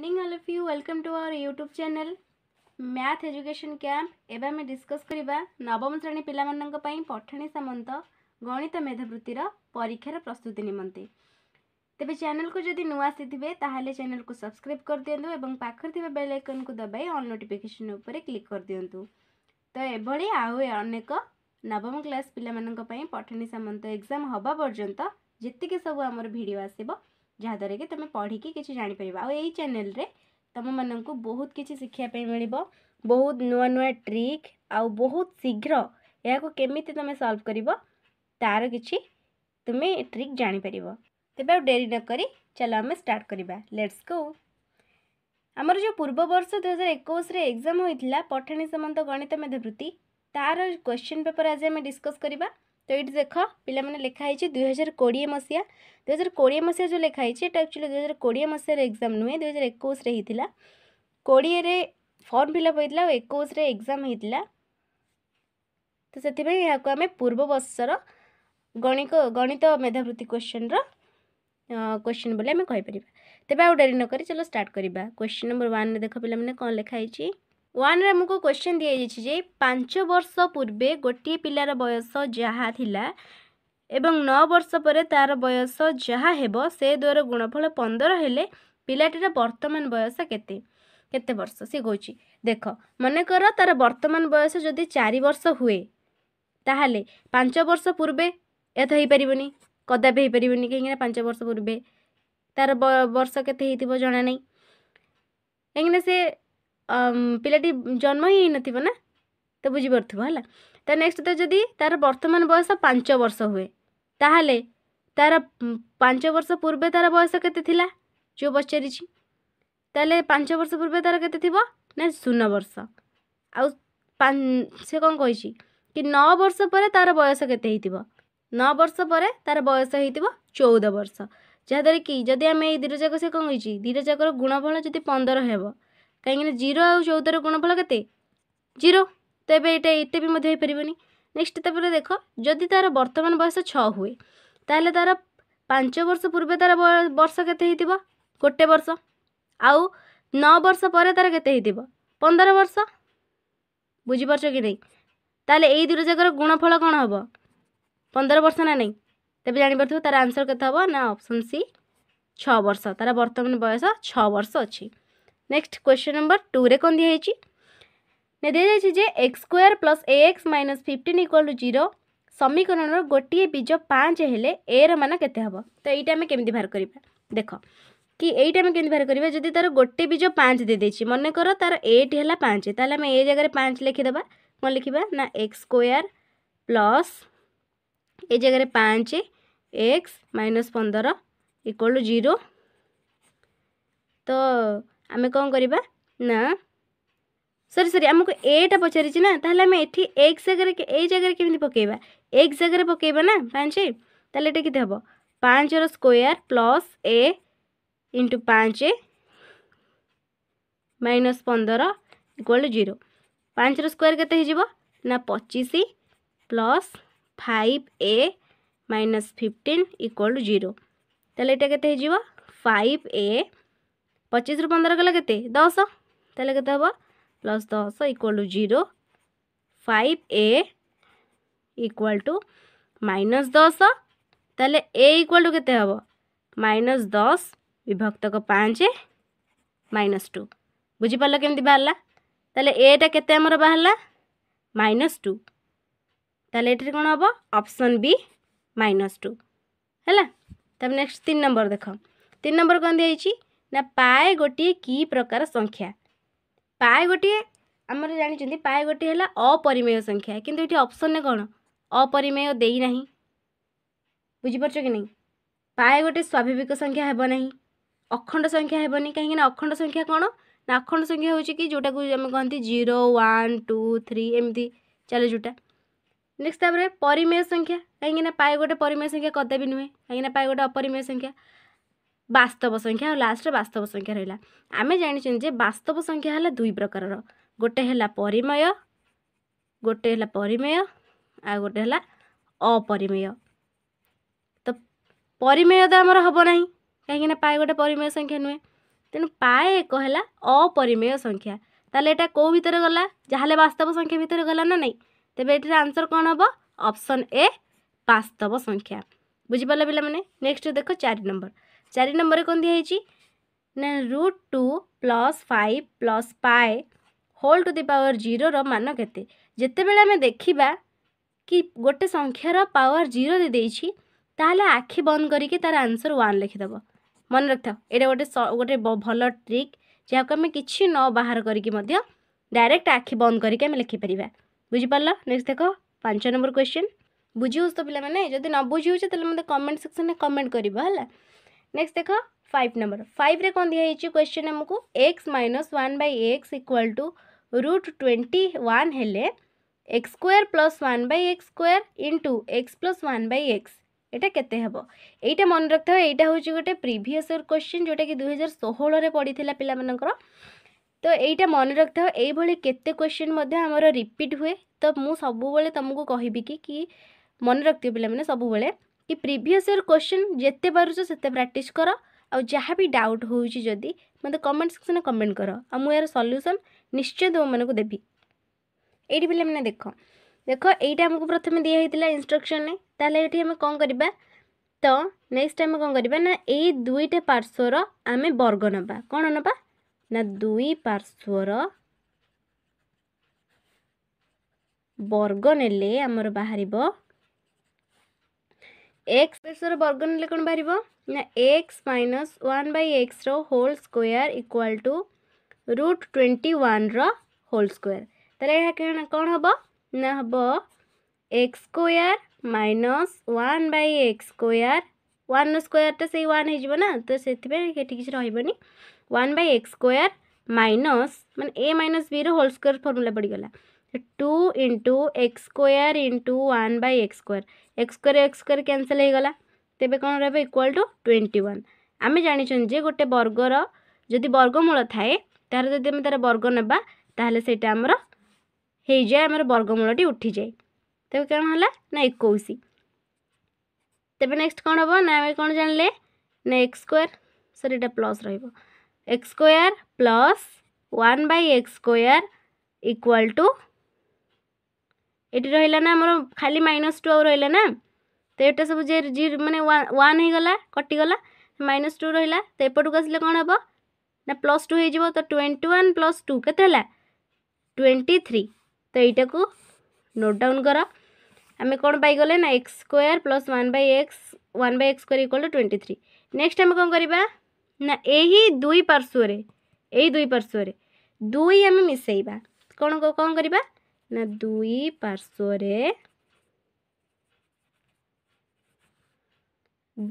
morning all of you welcome to our YouTube channel math education camp एवं आम discuss करवा नवम श्रेणी पिलाମାନଙ୍କ ପାଇଁ ପଠାଣି ସାମନ୍ତ ଗଣିତ ମେଧାବୃତ୍ତିର ପରୀକ୍ଷାର ପ୍ରସ୍ତୁତି ନିମନ୍ତେ ତେବେ ଚ୍ୟାନେଲକୁ ଯଦି ନୂଆ ଆସିଥିବେ ତାହେଲେ ଚ୍ୟାନେଲକୁ ସବସ୍କ୍ରାଇବ୍ କରିଦିଅନ୍ତୁ ଏବଂ ପାଖରେ ଥିବା ବେଲ୍ ଆଇକନ୍କୁ ଦବାଇ ଅଲ୍ ନୋଟିଫିକେସନ୍ ଉପରେ କ୍ଲିକ୍ କରିଦିଅନ୍ତୁ ତ ଏଭଳି ଆଉ ଅନେକ ନବମ କ୍ଲାସ୍ ପିଲାମାନଙ୍କ ପାଇଁ ପଠାଣି ସାମନ୍ତ ଏକ୍ଜାମ୍ ହେବା ପର୍ଯ୍ୟନ୍ତ ଯେତିକି ସବୁ ଆମର ଭିଡ଼ିଓ ଆସିବ जहाद्वर कि तुम पढ़ी किसी जापर आई चेल तुम मानक बहुत किसी शिखापी मिल बहुत नुआ नुआ ट्रिक आ बहुत शीघ्र यह केमी तुम सल्व कर तार कि तुम्हें ट्रिक जापर तेब डेरी नक चलो आम स्टार्ट लेट्स गो आमर जो पूर्व वर्ष दुई हजार एकोश्रे एक्जाम होता पठाणी सामंत गणित मेधावृत्ति तार क्वेश्चन पेपर आज आम डिस्कस करवा तो ये देख पे लिखाई दुई हजार कोड़े मसीहा दुई हजार कोड़े मसीह जो लिखाई है एक्चुअली दुई हजार कोड़े मसीह एक्जाम नुहे दुई हजार एकोश्रे कोड़े फर्म फिलअप होता और एकोश्रे एक्जाम होता तो से आम पूर्व बर्षर गणित गणित मेधावृत्ति क्वेश्चन बोले आम कहीपर तेब आउ डेरी नक चलो स्टार्ट करवा क्वेश्चन नंबर वन देख पे कौन लिखाई ୱାନ୍ରେ ଆମକୁ କ୍ୱେଶ୍ଚିନ୍ ଦିଆଯାଇଛି ଯେ ପାଞ୍ଚ ବର୍ଷ ପୂର୍ବେ ଗୋଟିଏ ପିଲାର ବୟସ ଯାହା ଥିଲା ଏବଂ ନଅ ବର୍ଷ ପରେ ତା'ର ବୟସ ଯାହା ହେବ ସେ ଦ୍ୱାର ଗୁଣଫଳ ପନ୍ଦର ହେଲେ ପିଲାଟିର ବର୍ତ୍ତମାନ ବୟସ କେତେ କେତେ ବର୍ଷ ସେ କହୁଛି ଦେଖ ମନେକର ତା'ର ବର୍ତ୍ତମାନ ବୟସ ଯଦି ଚାରି ବର୍ଷ ହୁଏ ତାହେଲେ ପାଞ୍ଚ ବର୍ଷ ପୂର୍ବେ ଏଥ ହେଇପାରିବନି କଦାପି ହେଇପାରିବନି କାହିଁକିନା ପାଞ୍ଚ ବର୍ଷ ପୂର୍ବେ ତା'ର ବର୍ଷ କେତେ ହେଇଥିବ ଜଣା ନାହିଁ କାହିଁକିନା ସେ ପିଲାଟି ଜନ୍ମ ହିଁ ହେଇନଥିବ ନା ତ ବୁଝିପାରୁଥିବ ହେଲା ତା ନେକ୍ସଟ୍ ତ ଯଦି ତା'ର ବର୍ତ୍ତମାନ ବୟସ ପାଞ୍ଚ ବର୍ଷ ହୁଏ ତା'ହେଲେ ତା'ର ପାଞ୍ଚ ବର୍ଷ ପୂର୍ବେ ତା'ର ବୟସ କେତେ ଥିଲା ଯେଉଁ ପଚାରିଛି ତା'ହେଲେ ପାଞ୍ଚ ବର୍ଷ ପୂର୍ବେ ତା'ର କେତେ ଥିବ ନା ଶୂନ ବର୍ଷ ଆଉ ସେ କ'ଣ କହିଛି କି ନଅ ବର୍ଷ ପରେ ତା'ର ବୟସ କେତେ ହେଇଥିବ ନଅ ବର୍ଷ ପରେ ତା'ର ବୟସ ହେଇଥିବ ଚଉଦ ବର୍ଷ ଯାହାଦ୍ୱାରା କି ଯଦି ଆମେ ଏଇ ଦୁଇଟା ଯାକ ସେ କ'ଣ ହେଇଛି ଦୁଇଟା ଯାକର ଗୁଣଫଳ ଯଦି ପନ୍ଦର ହେବ କାହିଁକିନା ଜିରୋ ଆଉ ଚଉଦର ଗୁଣଫଳ କେତେ ଜିରୋ ତ ଏବେ ଏଇଟା ଏତେ ବି ମଧ୍ୟ ହେଇପାରିବନି ନେକ୍ସଟ ତାପରେ ଦେଖ ଯଦି ତା'ର ବର୍ତ୍ତମାନ ବୟସ ଛଅ ହୁଏ ତାହେଲେ ତା'ର ପାଞ୍ଚ ବର୍ଷ ପୂର୍ବେ ତା'ର ବର୍ଷ କେତେ ହେଇଥିବ ଗୋଟେ ବର୍ଷ ଆଉ ନଅ ବର୍ଷ ପରେ ତା'ର କେତେ ହେଇଥିବ ପନ୍ଦର ବର୍ଷ ବୁଝିପାରୁଛ କି ନାହିଁ ତାହେଲେ ଏଇ ଦୁଇଟା ଯାକର ଗୁଣଫଳ କ'ଣ ହେବ ପନ୍ଦର ବର୍ଷ ନା ନାହିଁ ତେବେ ଜାଣିପାରୁଥିବ ତା'ର ଆନ୍ସର୍ କେତେ ହେବ ନା ଅପସନ୍ ସି ଛଅ ବର୍ଷ ତା'ର ବର୍ତ୍ତମାନ ବୟସ ଛଅ ବର୍ଷ ଅଛି নেক্সট কোশ্চেন নম্বর টুরে কম দিয়ে হয়েছি দিয়েছে যে x square plus a x minus fifteen equal to zero সমীকরণর গোটিয়ে বীজ পাঁচ হলে এ র মান কেতে হব তো এইটা আমি কেমি বাহার করা দেখ কি এইটা আমি কেমি বাহার করা যদি তার গোটে বীজ পাঁচ দিয়েছি মনে কর তার এটি হল পাঁচ তাহলে আমি এই জায়গায় পাঁচ লিখিদেবা কম লিখবা না এক্স স্কোয়ার প্লস এই জায়গায় পাঁচ এক্স মাইনস পনেরো ইকুয়াল টু জিরো তো आम कौन करवा ना सरी सरी आमको एटा पचारिना आम एक जगह ए जगह केमी पकेबा एक जगह पकेबा ना पाँच तेल ये हम पाँचर स्कोर प्लस ए इंटु पाँच माइनस पंदर इक्वाल टू जीरो पाँचर स्क्वयर के पचिश plus five a minus fifteen equal to zero five a ପଚିଶରୁ ପନ୍ଦର ଗଲେ କେତେ ଦଶ ତାହେଲେ କେତେ ହେବ ପ୍ଲସ୍ ଦଶ equal to zero five a equal to minus ଦଶ ତାହେଲେ ଏ ଇକ୍ୱାଲ୍ ଟୁ କେତେ ହେବ ମାଇନସ୍ ଦଶ ବିଭକ୍ତକ ପାଞ୍ଚ ମାଇନସ୍ ଟୁ ବୁଝିପାରିଲ କେମିତି ବାହାରିଲା ତାହେଲେ ଏଟା କେତେ ଆମର ବାହାରିଲା ମାଇନସ୍ ଟୁ ତାହେଲେ ଏଠାରେ କ'ଣ ହେବ ଅପସନ୍ ବି ମାଇନସ୍ ଟୁ ହେଲା ତାପରେ ନେକ୍ସଟ ତିନି ନମ୍ବର ଦେଖ ତିନି ନମ୍ବର କ'ଣ ଦିଆଯାଇଛି ना पाए गोटे कि प्रकार संख्या पाए गोटे आम जानते पाए गोटे अपरिमेय संख्या कितु ये अप्सन कौन अपरिमेय देना बुझिपार कि नहीं पाए गोटे स्वाभाविक संख्या हेबना अखंड संख्या हेबन कहीं अखंड संख्या कौन ना अखंड संख्या हूँ कि जोटा को कहती जीरो वन टू थ्री एमती चल जोटा नेक्स्ट तरह परिमेय संख्या कहीं पाए गोटे परिमेय संख्या कदापि नुहे कहीं पाए गोटे अपरिमेय संख्या ବାସ୍ତବ ସଂଖ୍ୟା ଆଉ ଲାଷ୍ଟରେ ବାସ୍ତବ ସଂଖ୍ୟା ରହିଲା ଆମେ ଜାଣିଛନ୍ତି ଯେ ବାସ୍ତବ ସଂଖ୍ୟା ହେଲା ଦୁଇ ପ୍ରକାରର ଗୋଟେ ହେଲା ପରିମୟ ଗୋଟେ ହେଲା ପରିମେୟ ଆଉ ଗୋଟେ ହେଲା ଅପରିମେୟ ତ ପରିମେୟ ତ ଆମର ହେବ ନାହିଁ କାହିଁକିନା ପାଏ ଗୋଟେ ପରିମେୟ ସଂଖ୍ୟା ନୁହେଁ ତେଣୁ ପାଏ ଏକ ହେଲା ଅପରିମେୟ ସଂଖ୍ୟା ତାହେଲେ ଏଇଟା କେଉଁ ଭିତରେ ଗଲା ଯାହାହେଲେ ବାସ୍ତବ ସଂଖ୍ୟା ଭିତରେ ଗଲା ନା ନାହିଁ ତେବେ ଏଠିର ଆନ୍ସର୍ କ'ଣ ହେବ ଅପସନ୍ ଏ ବାସ୍ତବ ସଂଖ୍ୟା ବୁଝିପାରିଲା ପିଲାମାନେ ନେକ୍ସଟ ଦେଖ ଚାରି ନମ୍ବର ଚାରି ନମ୍ବରରେ କ'ଣ ଦିଆହେଇଛି ନା root two plus five plus pi whole to the power ଜିରୋର ମାନ କେତେ ଯେତେବେଳେ ଆମେ ଦେଖିବା କି ଗୋଟେ ସଂଖ୍ୟାର ପାୱାର ଜିରୋ ଦେଇଦେଇଛି ତାହେଲେ ଆଖି ବନ୍ଦ କରିକି ତା'ର ଆନ୍ସର୍ ୱାନ୍ ଲେଖିଦେବ ମନେ ରଖିଥାଉ ଏଇଟା ଗୋଟେ ଗୋଟେ ଭଲ ଟ୍ରିକ୍ ଯାହାକୁ ଆମେ କିଛି ନ ବାହାର କରିକି ମଧ୍ୟ ଡାଇରେକ୍ଟ ଆଖି ବନ୍ଦ କରିକି ଆମେ ଲେଖିପାରିବା ବୁଝିପାରିଲ ନେକ୍ସଟ ଦେଖ ପାଞ୍ଚ ନମ୍ବର କ୍ୱେଶ୍ଚିନ୍ ବୁଝି ହେଉଛି ତ ପିଲାମାନେ ଯଦି ନ ବୁଝି ହେଉଛି ତାହେଲେ ମୋତେ କମେଣ୍ଟ ସେକ୍ସନରେ କମେଣ୍ଟ କରିବ ହେଲା नेक्स्ट देख फाइव नंबर फाइव रे कौन दिखाई क्वेश्चन आमको x minus one by x equal to root twenty one हेले x square plus one by x square into x plus one by x এটা কেতে হব এইটা মনে রাখতে হবে এইটা হচ্ছে গোটে প্রিভিয়াস ইয়ার কোশ্চিন যেটা কি দুই হাজার ষোহলরে পড়িলা পিলামানঙ্কর তো এইটা মনে রাখতে হবে এইভাবে কেতে কোশ্চিন মধ্যে আমার রিপিট হুয়ে তো মু সবুলে তোমাকে কহবি কি মনে রাখতে পিলামানে সবুলে କି ପ୍ରିଭିୟସ୍ ଇୟର୍ କୋଶ୍ଚିନ୍ ଯେତେ ପାରୁଛ ସେତେ ପ୍ରାକ୍ଟିସ୍ କର ଆଉ ଯାହା ବି ଡାଉଟ୍ ହେଉଛି ଯଦି ମୋତେ କମେଣ୍ଟ ସେକ୍ସନ୍ରେ କମେଣ୍ଟ କର ଆଉ ମୁଁ ଏହାର ସଲ୍ୟୁସନ୍ ନିଶ୍ଚୟ ତୁମମାନଙ୍କୁ ଦେବି ଏଇଠି ପିଲାମାନେ ଦେଖ ଦେଖ ଏଇଟା ଆମକୁ ପ୍ରଥମେ ଦିଆହେଇଥିଲା ଇନ୍ଷ୍ଟ୍ରକ୍ସନ୍ରେ ତାହେଲେ ଏଠି ଆମେ କ'ଣ କରିବା ତ ନେକ୍ସଟ୍ ଆମେ କ'ଣ କରିବା ନା ଏଇ ଦୁଇଟା ପାର୍ଶ୍ୱର ଆମେ ବର୍ଗ ନେବା କ'ଣ ନେବା ନା ଦୁଇ ପାର୍ଶ୍ୱର ବର୍ଗ ନେଲେ ଆମର ବାହାରିବ এক্স এর বর্গ নেলে কোণ বাহার না এক্স মাইনস ওয়ান বাই এক্সর whole square equal to root twenty ୱାନ୍ର ହୋଲ୍ ସ୍କୋୟାର୍ ତାହେଲେ ଏହା କ'ଣ ହେବ ନା ହେବ x square minus one by x square ୱାନ୍ର ସ୍କୋୟାର୍ଟା ସେଇ ୱାନ୍ ହେଇଯିବ ନା ତ ସେଥିପାଇଁ ଏଠି କିଛି ରହିବନି one by x square minus ମାନେ ଏ ମାଇନସ୍ ବିର ହୋଲ୍ ସ୍କୋୟାର୍ ଫର୍ମୁଲା ପଡ଼ିଗଲା two into x square into one by x square x square x square cancel ହେଇଗଲା ତେବେ କ'ଣ ରହିବ ଇକ୍ୱାଲ୍ ଟୁ ଟ୍ୱେଣ୍ଟି ୱାନ୍ ଆମେ ଜାଣିଛନ୍ତି ଯେ ଗୋଟେ ବର୍ଗର ଯଦି ବର୍ଗମୂଳ ଥାଏ ତାହାର ଯଦି ଆମେ ତା'ର ବର୍ଗ ନେବା ତାହେଲେ ସେଇଟା ଆମର ହେଇଯାଏ ଆମର ବର୍ଗମୂଳଟି ଉଠିଯାଏ ତେବେ କ'ଣ ହେଲା ନା ଏକୋଇଶ ତେବେ ନେକ୍ସଟ କ'ଣ ହେବ ନା ଆମେ କ'ଣ ଜାଣିଲେ ନା ଏକ୍ସ ସ୍କୋୟାର ସରି ଏଇଟା ପ୍ଲସ୍ ରହିବ x square plus one by x square equal to এটি রহিলা না আমার খালি মাইনস টু আউ রহিলা না তো এটা সব যে মানে ওয়ান হয়েগলা কটিগলা মাইনস টু রহিলা তো এপটক আসলে কম হব না প্লস টু হয়ে যাব তো টোয়েন্টি ওয়ান প্লস টু কেতে হল টোয়েন্টি থ্রি তো এইটাকু নোট ডাউন কর আমি কোণ পাইগলে না x square plus one by x one by x square equal to twenty three next আমি কম করা না এই দুই পার্শ্বরে এই দুই পার্শ্বরে দুই আমি মিশাইবা কোণ কম করা ना दुई पार्श्वरे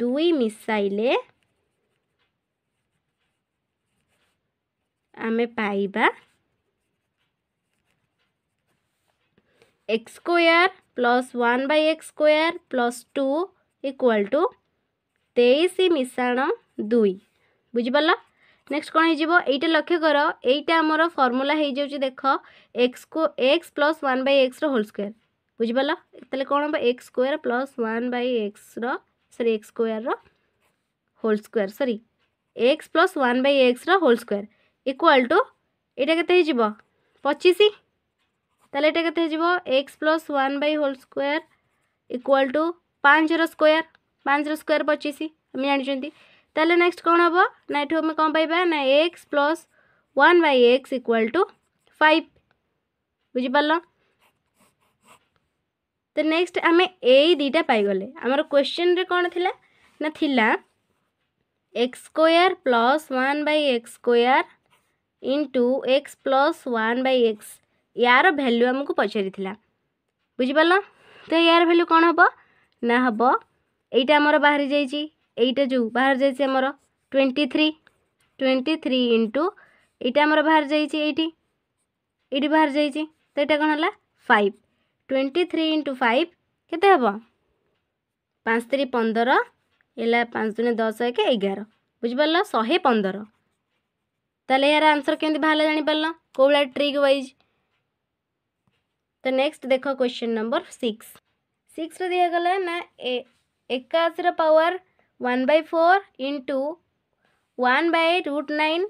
दुई मिसाइले आमे पाइबा x square plus one by x square plus two equal to तेईस मिशाण दुई बुझिपार নেক্সট কোণ হয়ে এইটা লক্ষ্য কর এইটা আমার ফর্মুলা হয়ে যাচ্ছে দেখ এক্স কু এক্স প্লস ওয়ান বাই এক্সর হোল স্কোয়ার বুঝিপাল তাহলে কোণ হব x square plus one by এক্সর সরি এক্স স্কোয়ারর whole square sorry x plus one by এক্সর হোল স্কোয়ার ইকুয়াল টু এটা কেতে হয়ে যাব পঁচিশ তাহলে এটা কেতে হয়ে যাব x plus one by whole square equal to পাঁচর স্কোয়ার পাঁচর স্কোয়ার পঁচিশ আমি জাঁচান ତାହେଲେ ନେକ୍ସଟ କ'ଣ ହେବ ନା ଏଠୁ ଆମେ କ'ଣ ପାଇବା ନା x plus one by x equal to five ବୁଝିପାରିଲ ତ ନେକ୍ସଟ ଆମେ ଏଇ ଦୁଇଟା ପାଇଗଲେ ଆମର କ୍ୱେଶ୍ଚିନ୍ରେ କ'ଣ ଥିଲା ନା ଥିଲା x square plus one by x square into x plus one by x ୟାର ଭ୍ୟାଲ୍ୟୁ ଆମକୁ ପଚାରିଥିଲା ବୁଝିପାରିଲ ତ ୟାର ଭ୍ୟାଲ୍ୟୁ କ'ଣ ହେବ ନା ହେବ ଏଇଟା ଆମର ବାହାରି ଯାଇଛି এইটা ଯେଉଁ ବାହାରି ଯାଇଛି ଆମର twenty three twenty three into ଏଇଟା ଆମର ବାହାରି ଯାଇଛି ଏଇଠି ଏଇଠି ବାହାରି ଯାଇଛି ତ ଏଇଟା କ'ଣ ହେଲା five twenty three into five କେତେ ହେବ ପାଞ୍ଚ ତିରି ପନ୍ଦର ହେଲା ପାଞ୍ଚ ଦୁନି ଦଶ ଏକ ଏଗାର ବୁଝିପାରିଲ ଶହେ ପନ୍ଦର ତାହେଲେ ଏହାର ଆନ୍ସର୍ କେମିତି ବାହାରିଲା ଜାଣିପାରିଲ କେଉଁ ଭଳିଆ ଟ୍ରିକ୍ ୱାଇଜ୍ ତ ନେକ୍ସଟ ଦେଖ କ୍ୱେଶ୍ଚନ୍ ନମ୍ବର ସିକ୍ସ ସିକ୍ସରେ ଦିଆଗଲା ନା ଏକାଅଶୀର power one by four into one by root nine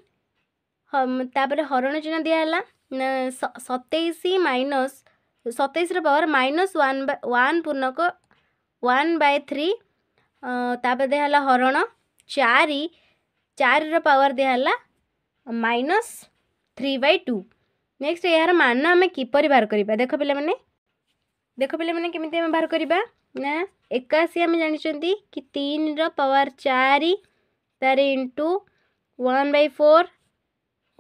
तापर हरण चिन्ह दिगला सतैश माइनस सतैश पावर माइनस वन पूर्णक वन बै थ्री ताप दिगला हरण चार चार पावर दिगला minus three by two next यार मान आम किपर बाहर करवा देख पे देख पे केमी बाहर करवा ଏକାଅଶୀ ଆମେ ଜାଣିଛନ୍ତି କି ତିନିର ପାୱାର ଚାରି ତାର ଇଣ୍ଟୁ ୱାନ୍ ବାଇ ଫୋର୍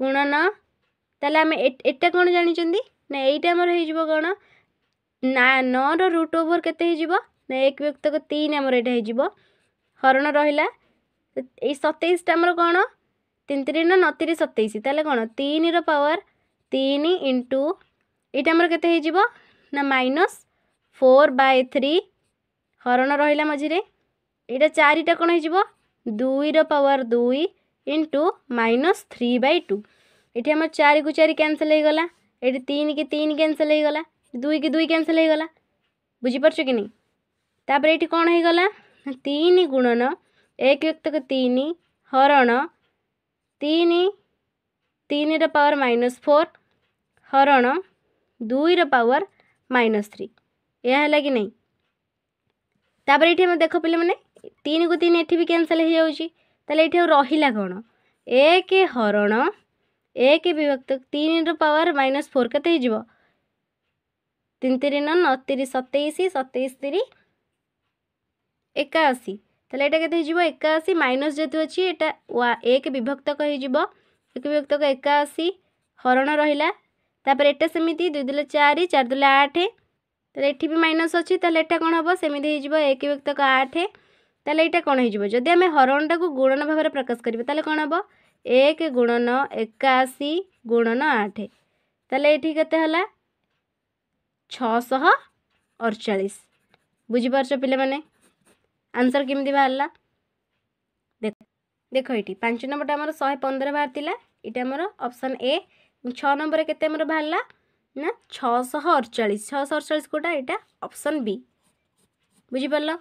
ଗୁଣନ ତାହେଲେ ଆମେ ଏଟା କ'ଣ ଜାଣିଛନ୍ତି ନା ଏଇଟା ଆମର ହେଇଯିବ କ'ଣ ନା ନଅର ରୁଟ୍ ଓଭର୍ କେତେ ହେଇଯିବ ନା ଏକ ବ୍ୟକ୍ତକ ତିନି ଆମର ଏଇଟା ହେଇଯିବ ହରଣ ରହିଲା ଏଇ ସତେଇଶଟା ଆମର କ'ଣ ତିନି ତିରିନ ନତିରି ସତେଇଶ ତାହେଲେ କ'ଣ ତିନିର ପାୱାର ତିନି ଇଣ୍ଟୁ ଏଇଟା ଆମର କେତେ ହେଇଯିବ ନା ମାଇନସ୍ ଫୋର୍ ବାଇ ଥ୍ରୀ হরণ রহিলা মঝিরে এইটা চারিটা কোণ হয়ে যাব দুইর পাওয়ার দুই into minus three by two এটি আমার চারি কু চারি ক্যানসেল হয়ে গলা এটি তিন কি তিন ক্যানসেল হয়ে গলা দুই কি দুই ক্যানসেল হয়ে গলা বুঝিপারছ কি নাই তাপরে এটি কোণ হয়ে গলা তিন গুণন এক ব্যক্তক তিন হরণ তিন তিনর পাওয়ার মাইনস ফোর হরণ দুইর পাওয়ার মাইনস থ্রি ଏହା ହେଲା କି ନାହିଁ তাপরে ଏଠି ଆମେ ଦେଖ ପିଲାମାନେ ତିନିକୁ ତିନି ଏଠି ବି କ୍ୟାନସଲ୍ ହୋଇଯାଉଛି ତାହେଲେ ଏଠି ଆଉ ରହିଲା କ'ଣ ଏକ ହରଣ ଏକ ବିଭକ୍ତ ତିନିର ପାୱାର ମାଇନସ୍ ଫୋର୍ କେତେ ହେଇଯିବ ତିନି ତିନି ନଅ ନଅ ତିରିଶ ସତେଇଶ ସତେଇଶ ତିରି ଏକାଅଶୀ ତାହେଲେ ଏଇଟା କେତେ ହେଇଯିବ ଏକାଅଶୀ ମାଇନସ୍ ଯେହେତୁ ଅଛି ଏଇଟା ୱା ଏକ ବିଭକ୍ତକ ହେଇଯିବ ଏକ ବିଭକ୍ତକ ଏକାଅଶୀ ହରଣ ରହିଲା ତାପରେ ଏଇଟା ସେମିତି ଦୁଇ ଦୁଲେ ଚାରି ଚାରି ଦୁଲେ ଆଠ এটি বি মাইনস অছি তাহলে এটা কোণ হব সেমিতি হয়ে এক ব্যক্তক আঠ তাহলে এটা কোণ হয়ে যদি আমি হরণটাকে গুণন ভাবে প্রকাশ করবে তাহলে কোণ হব এক গুণন একাশি গুণন আঠ তাহলে এটি কেতে হল ছশহ অড়চাশ বুঝিপারছ পিলে মানে আনসর কমিটি বাহারা দেখ দেখ এটি পাঁচ নম্বরটা আমার শহে পনেরো বাহার লা এটা আমার অপসন এ ছ নম্বরে কেতে আমার বাহারা ନା ଛଅଶହ ଅଡ଼ଚାଳିଶ ଛଅଶହ ଅଡ଼ଚାଳିଶ କେଉଁଟା ଏଇଟା ଅପସନ୍ ବି ବୁଝିପାରିଲ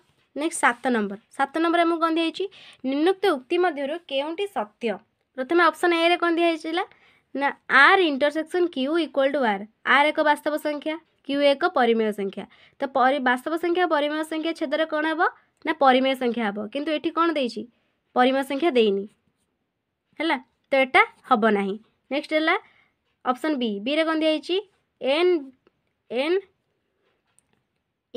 ନେକ୍ସଟ ସାତ ନମ୍ବର ସାତ ନମ୍ବର ଆମକୁ କ'ଣ ଦିଆହେଇଛି ନିମ୍ନୋକ୍ତ ଉକ୍ତି ମଧ୍ୟରୁ କେଉଁଟି ସତ୍ୟ ପ୍ରଥମେ ଅପସନ୍ ଏରେ କ'ଣ ଦିଆହେଇଥିଲା ନା R intersection Q equal to R R ଏକ ବାସ୍ତବ ସଂଖ୍ୟା କ୍ୟୁ ଏକ ପରିମେୟ ସଂଖ୍ୟା ତ ପରି ବାସ୍ତବ ସଂଖ୍ୟା ପରିମେୟ ସଂଖ୍ୟା ଛେଦରେ କ'ଣ ହେବ ନା ପରିମେୟ ସଂଖ୍ୟା ହେବ କିନ୍ତୁ ଏଠି କ'ଣ ଦେଇଛି ପରିମେୟ ସଂଖ୍ୟା ଦେଇନି ହେଲା ତ ଏଟା ହେବ ନାହିଁ ନେକ୍ସଟ ହେଲା ଅପସନ୍ ବି ବିରେ କ'ଣ ଦିଆହେଇଛି N N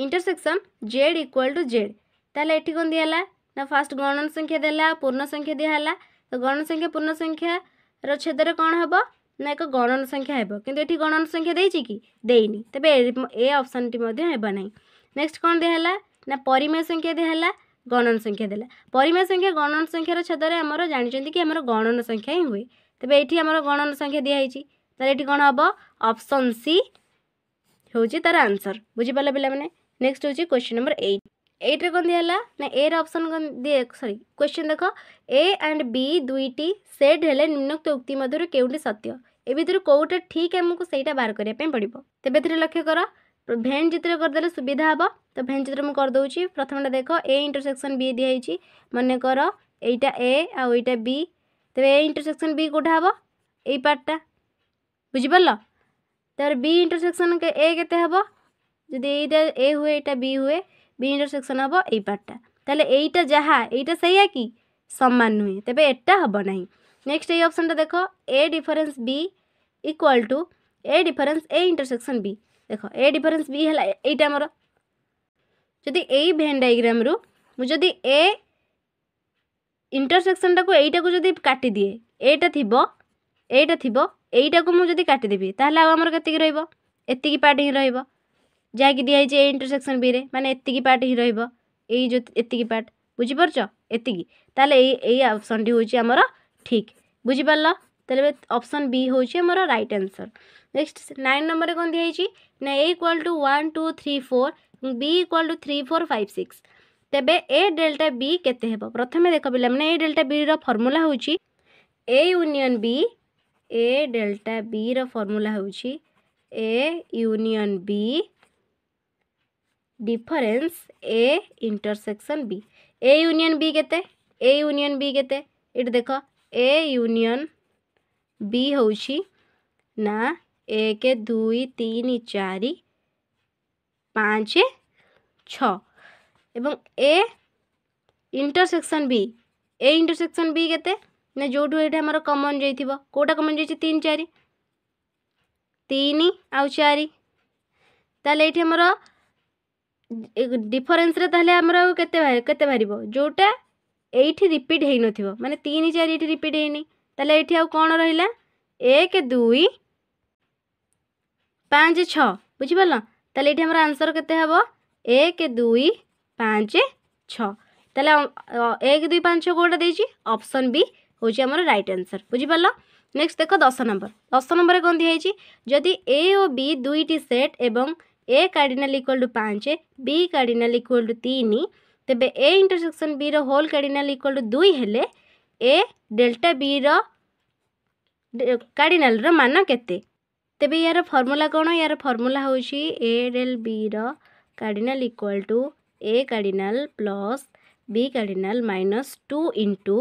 intersection Z equal to Z तेठी कौन दिहला ना फास्ट गणन संख्या देला पूर्ण संख्या दिहला तो गणन संख्या पूर्ण संख्या रेदर कौन हम ना एक गणन संख्या हे कि गणन संख्या कि देनी तेज ए अप्सन टीबना नेक्स्ट कौन दिहला ना परिमेय संख्या दिहला गणन संख्या देला परिमेय संख्या गणन संख्यार छेदर आम जानते कि आम गणन संख्या ही हुए तेज ये आम गणन संख्या दिहाई তাহলে এটি କ'ଣ ହେବ ଅପସନ୍ ସି ହେଉଛି ତା'ର ଆନ୍ସର୍ ବୁଝିପାରିଲେ ପିଲାମାନେ ନେକ୍ସଟ ହେଉଛି କ୍ୱେଶ୍ଚିନ୍ ନମ୍ବର ଏଇଟ୍ ଏଇଟ୍ରେ କ'ଣ ଦିଆହେଲା ନା ଏର ଅପସନ୍ କ'ଣ ଦିଏ ସରି କ୍ୱେଶ୍ଚିନ୍ ଦେଖ ଏ ଆଣ୍ଡ ବି ଦୁଇଟି ସେଟ୍ ହେଲେ ନିମ୍ନୋକ୍ତ ଉକ୍ତି ମଧ୍ୟରୁ କେଉଁଟି ସତ୍ୟ ଏ ଭିତରୁ କେଉଁଟା ଠିକ୍ ଆମକୁ ସେଇଟା ବାହାର କରିବା ପାଇଁ ପଡ଼ିବ ତେବେ ଏଥିରେ ଲକ୍ଷ୍ୟ କର ভেন চিত্র করেদেলে সুবিধা হব তো ভেন চিত্র মু করেদেছি প্রথমটা দেখ এ ইন্টরসেকশন বি দিয়েছি মনে কর এইটা এ আইটা বি তবে এ ইন্টরসেকশন বি কোটা হব এই পার্টটা বুঝিপারল তার বি ইন্টরসেকশন এ কেতে হব যদি এইটা এ হুয়ে এটা বি হুয়ে বি ইন্টরসেকশন হব এই পার্টটা তাহলে এইটা যাহা এইটা সেইয়া কি সমান নুহে তবে এটা হব না নেক্সট এই অপশনটা দেখো A difference B equal to A difference A intersection B দেখো এ ডিফরেন্স বি হল এইটা আমার যদি এই ভেন ডায়াগ্রামরু মু যদি এ ইন্টরসেকশনটাকে এইটাকে যদি কাটি দিয়ে এইটা থিব এইটা থিব ଏଇଟାକୁ ମୁଁ ଯଦି କାଟିଦେବି ତାହେଲେ ଆଉ ଆମର କେତିକି ରହିବ ଏତିକି ପାର୍ଟ ହିଁ ରହିବ ଯାହାକି ଦିଆହେଇଛି ଏ ଇଣ୍ଟରସେକ୍ସନ୍ ବିରେ ମାନେ ଏତିକି ପାର୍ଟ ହିଁ ରହିବ ଏଇ ଯେଉଁ ଏତିକି ପାର୍ଟ ବୁଝିପାରୁଛ ଏତିକି ତାହେଲେ ଏଇ ଏଇ ଅପସନ୍ଟି ହେଉଛି ଆମର ଠିକ୍ ବୁଝିପାରିଲ ତାହେଲେ ଅପସନ୍ ବି ହେଉଛି ଆମର ରାଇଟ୍ ଆନ୍ସର୍ ନେକ୍ସଟ ନାଇନ୍ ନମ୍ବରରେ କ'ଣ ଦିଆହେଇଛି ନା A equal to one two three four B equal to three four five six ତେବେ ଏ ଡେଲ୍ଟା ବି କେତେ ହେବ ପ୍ରଥମେ ଦେଖ ପିଲାମାନେ ଏ ଡେଲ୍ଟା ବିର ଫର୍ମୁଲା ହେଉଛି A union B A delta ବିର ଫର୍ମୁଲା ହେଉଛି A union B difference A intersection B A union B কেতে এ ইউনিয়ন বি কেতে এটি দেখ এ ইউনিয়ন বি হচ্ছে না এক দুই তিন চারি পাঁচ ছ এবং A intersection B A intersection B কেতে ना जो ये आमर कमन जा कौटा कमन तीन चार तीन चार ये आमर के जोटा ये रिपीट हो नाने तीन चार ये रिपीट होनी तेल ये कौन रहा एक दुई पाँच छ बुझिपाल तेल ये आंसर के दुई पाँच छ एक दुई पाँच छोटा देसन बी হচ্ছে আমার রাইট আনসর বুঝিপার নেক্সট দেখ দশ নম্বর দশ নম্বরে কম দিয়েছি যদি এ ও বি দুইটি সেট এবং এ কার্ডিনাল ইকুয়াল টু পাঁচ বি কার্ডিনাল ইকুয়াল টু তিন তেবে এ ইন্টরসেকশন বি র হোল কার্ডিনাল ইকুয়াল টু দুই হলে এ ডেল্টা বি র কার্ডিনাল র মান কেতে তেবে ইয়ার ফর্মুলা কোণ ইয়ার ফর্মুলা হচ্ছে এ ডেল বি র cardinal equal to A cardinal plus B cardinal minus two into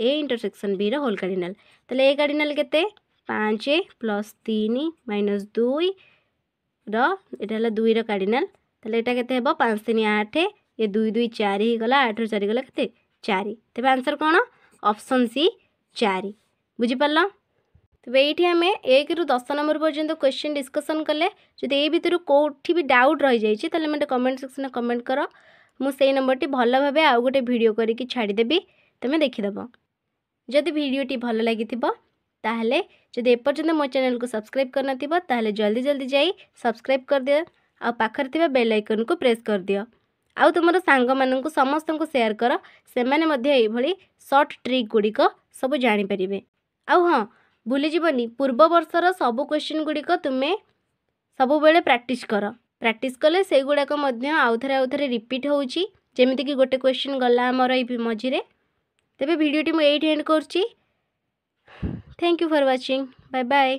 A intersection B रोल कार्डिनाल तेल ए कार्डिनाल के पाँच प्लस तीन माइनस दुई रहा दुईर कार्डिनाल तेल यहाँ के पाँच तीन आठ ये दुई दुई चार ही गला आठ चार गला के चारि तेज आंसर कौन अपसन सी चार बुझिपार तेरे ये आम एक रु दस नंबर पर्यटन क्वेश्चन डिस्कसन कले जदि ए भितर कौटी भी डाउट रही जाए तेल मैं कमेंट सेक्शन में कमेंट कर मुझे नंबर टी भल भाव आउ गए भिड करके छाड़देवी तुम्हें देखीदेव ଯଦି ଭିଡ଼ିଓଟି ଭଲ ଲାଗିଥିବ ତାହେଲେ ଯଦି ଏପର୍ଯ୍ୟନ୍ତ ମୋ ଚ୍ୟାନେଲ୍କୁ ସବସ୍କ୍ରାଇବ୍ କରିନଥିବ ତାହେଲେ ଜଲ୍ଦି ଜଲ୍ଦି ଯାଇ ସବସ୍କ୍ରାଇବ୍ କରିଦିଅ ଆଉ ପାଖରେ ଥିବା ବେଲ୍ ଆଇକନ୍କୁ ପ୍ରେସ୍ କରିଦିଅ ଆଉ ତୁମର ସାଙ୍ଗମାନଙ୍କୁ ସମସ୍ତଙ୍କୁ ସେୟାର କର ସେମାନେ ମଧ୍ୟ ଏଇଭଳି ସର୍ଟ ଟ୍ରିକ୍ ଗୁଡ଼ିକ ସବୁ ଜାଣିପାରିବେ ଆଉ ହଁ ଭୁଲିଯିବନି ପୂର୍ବ ବର୍ଷର ସବୁ କ୍ୱେଶ୍ଚିନ୍ ଗୁଡ଼ିକ ତୁମେ ସବୁବେଳେ ପ୍ରାକ୍ଟିସ୍ କର ପ୍ରାକ୍ଟିସ୍ କଲେ ସେଗୁଡ଼ାକ ମଧ୍ୟ ଆଉଥରେ ଆଉଥରେ ରିପିଟ୍ ହେଉଛି ଯେମିତିକି ଗୋଟେ କ୍ୱେଶ୍ଚିନ୍ ଗଲା ଆମର ଏଇ ମଝିରେ ତେବେ ଭିଡ଼ିଓଟି ମୁଁ ଏଇଠି ଏଣ୍ଡ କରୁଛି thank you for watching bye bye